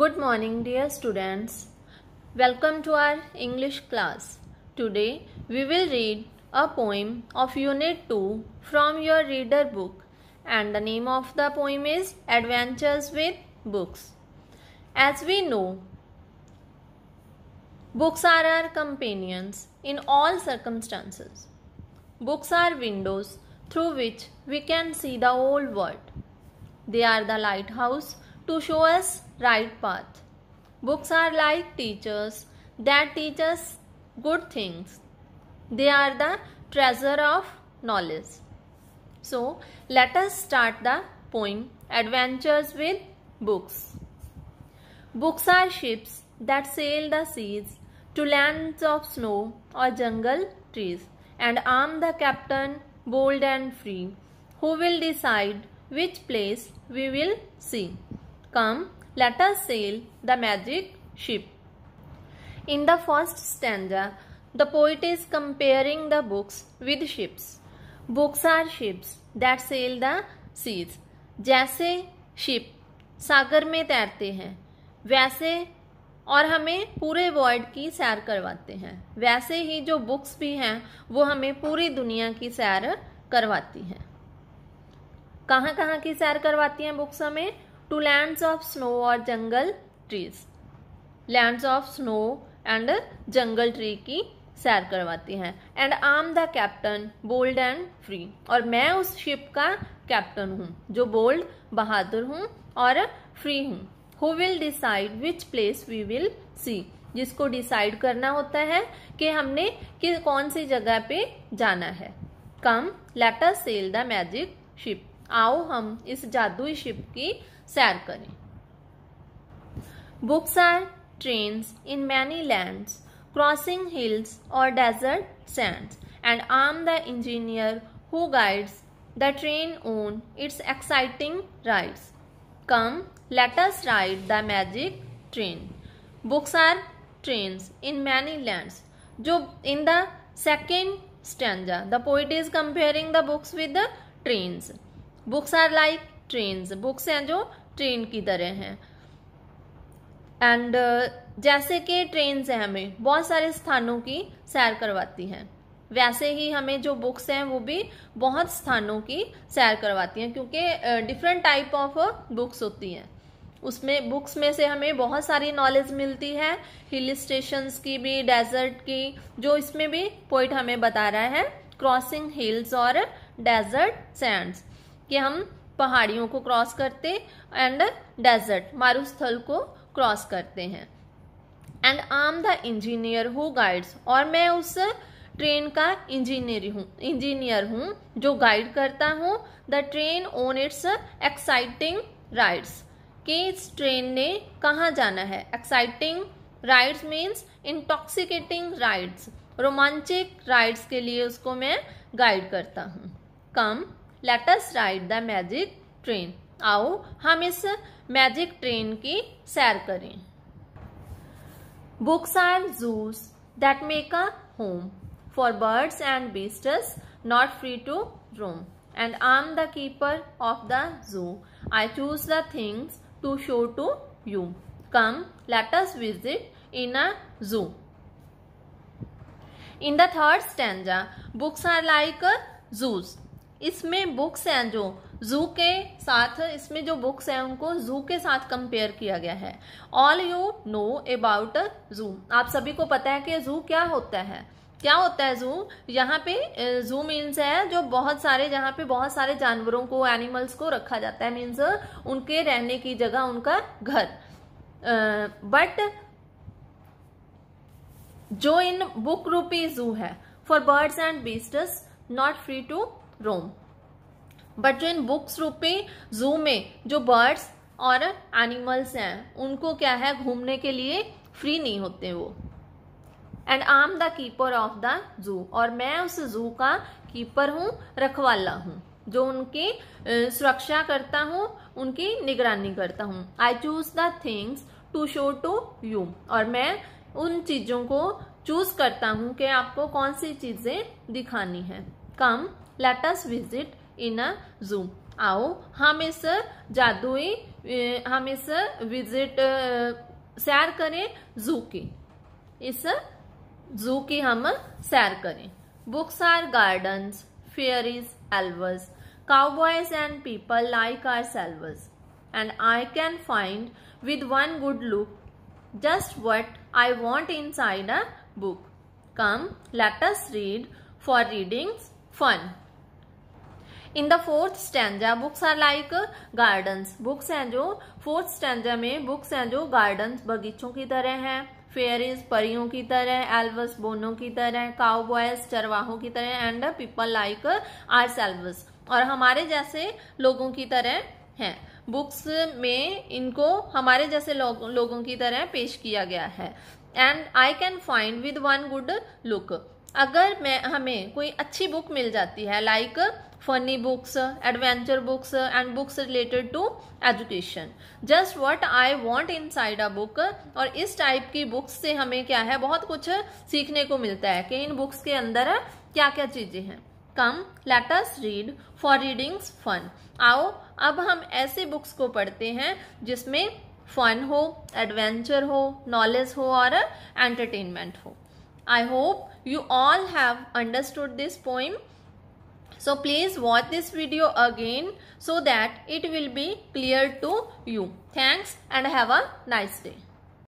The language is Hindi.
Good morning dear students. Welcome to our English class. Today we will read a poem of Unit 2 from your reader book and the name of the poem is Adventures with Books. As we know, books are our companions in all circumstances. Books are windows through which we can see the whole world. They are the lighthouse to show us right path. Books are like teachers that teach us good things. They are the treasure of knowledge. So, let us start the poem Adventures with Books. Books are ships that sail the seas to lands of snow or jungle trees and arm the captain bold and free who will decide which place we will see. Come, let us sail the magic ship. In the first stanza, the poet is comparing the books with ships. Books are ships that sail the seas. जैसे शिप सागर में तैरते हैं वैसे और हमें पूरे वर्ल्ड की सैर करवाते हैं वैसे ही जो बुक्स भी हैं वो हमें पूरी दुनिया की सैर करवाती हैं कहाँ कहाँ की सैर करवाती हैं बुक्स हमें to lands of snow और जंगल trees. Lands of snow and jungle tree की सैर करवाती हैं and am the captain bold and free और मैं उस शिप का कैप्टन हूँ जो बोल्ड बहादुर हूँ और फ्री हूँ who will decide which place we will see जिसको डिसाइड करना होता है कि हमने कि कौन सी जगह पे जाना है come let us sail the magic ship आओ हम इस जादुई शिप की सैर करें books are trains in many lands, crossing hills or desert sands, and I'm the engineer who guides the train on its exciting rides. Come, let us ride the magic train. Books are trains in many lands. Jo in the second stanza, the poet is comparing the books with the trains. Books are like trains books हैं जो ट्रेन की तरह हैं एंड uh, जैसे कि ट्रेन है हमें बहुत सारे स्थानों की सैर करवाती हैं वैसे ही हमें जो बुक्स हैं वो भी बहुत स्थानों की सैर करवाती हैं क्योंकि डिफरेंट टाइप ऑफ बुक्स होती हैं उसमें बुक्स में से हमें बहुत सारी नॉलेज मिलती है हिल स्टेशंस की भी डेजर्ट की जो इसमें भी पॉइंट हमें बता रहा है क्रॉसिंग हिल्स और डेजर्ट सैंड्स कि हम पहाड़ियों को क्रॉस करते एंड डेजर्ट मारुस्थल को क्रॉस करते हैं and am the engineer who guides और मैं उस ट्रेन का इंजीनियर हूँ इंजीनियर हूँ जो गाइड करता हूँ the train on its exciting rides कि इस ट्रेन ने कहाँ जाना है exciting rides means intoxicating rides रोमांचिक राइड्स के लिए उसको मैं गाइड करता हूँ come let us ride the magic train आओ हम इस मैजिक ट्रेन की सैर करें books are zoos that make a home for birds and beasts not free to roam and I am the keeper of the zoo I choose the things to show to you come let us visit in a zoo in the third stand books are like zoos इसमें बुक्स हैं जो जू के साथ इसमें जो बुक्स हैं उनको जू के साथ कंपेयर किया गया है ऑल यू नो अबाउट जू आप सभी को पता है कि जू क्या होता है क्या होता है जू यहाँ पे जू मीन्स है जो बहुत सारे जहाँ पे बहुत सारे जानवरों को एनिमल्स को रखा जाता है मीन्स उनके रहने की जगह उनका घर बट जो इन बुक रूपी जू है for birds and beasts not free to roam but जो इन बुक्स रूपी जू में जो बर्ड्स और एनिमल्स हैं उनको क्या है घूमने के लिए फ्री नहीं होते वो and am the keeper of the zoo और मैं उस जू का कीपर हूँ रखवाला हूँ जो उनकी सुरक्षा करता हूँ उनकी निगरानी करता हूँ I choose the things to show to you और मैं उन चीज़ों को चूज करता हूँ कि आपको कौन सी चीज़ें दिखानी है कम let us visit in a eh, eh, zoo आओ हम इस जादुई हम इस विजिट सैर करें जू की इस जू की हम सैर करें books are gardens fairies, elves, cowboys and people like ourselves. And I can find with one good look just what I want inside a book. Come, let us read for reading's fun. In the fourth stanza books are like gardens books हैं जो फोर्थ स्टैंडा में बुक्स हैं जो गार्डन्स बगीचों की तरह हैं फेयरिज परियों की तरह एल्वस बोनों की तरह काउ बॉयज चरवाहों की तरह and people like ourselves और हमारे जैसे लोगों की तरह हैं बुक्स में इनको हमारे जैसे लो, लोगों की तरह पेश किया गया है and I can find with one good look अगर मैं हमें कोई अच्छी बुक मिल जाती है like funny books adventure books and books related to education just what I want inside a book और इस टाइप की बुक्स से हमें क्या है बहुत कुछ सीखने को मिलता है कि इन बुक्स के अंदर क्या क्या चीज़ें हैं come let us read for reading's fun आओ अब हम ऐसे बुक्स को पढ़ते हैं जिसमें फन हो एडवेंचर हो नॉलेज हो और एंटरटेनमेंट हो I hope you all have understood this poem. So please watch this video again so that it will be clear to you. Thanks and have a nice day.